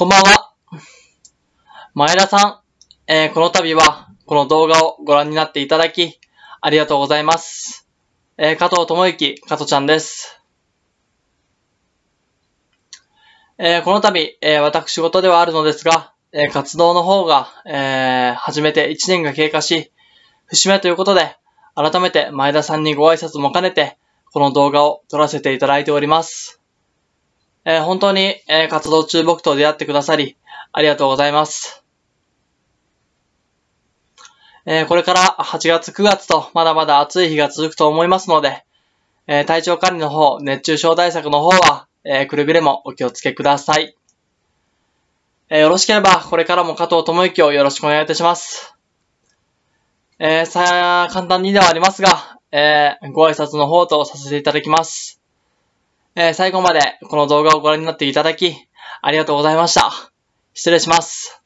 こんばんは。前田さん、えー、この度はこの動画をご覧になっていただき、ありがとうございます。えー、加藤智之、加藤ちゃんです。えー、この度、えー、私事ではあるのですが、えー、活動の方が、えー、初めて1年が経過し、節目ということで、改めて前田さんにご挨拶も兼ねて、この動画を撮らせていただいております。えー、本当に、えー、活動中僕と出会ってくださり、ありがとうございます。えー、これから8月9月とまだまだ暑い日が続くと思いますので、え体調管理の方、熱中症対策の方は、えくれぐれもお気をつけください。えよろしければ、これからも加藤智之をよろしくお願いいたします。えさあ、簡単にではありますが、えご挨拶の方とさせていただきます。えー、最後までこの動画をご覧になっていただき、ありがとうございました。失礼します。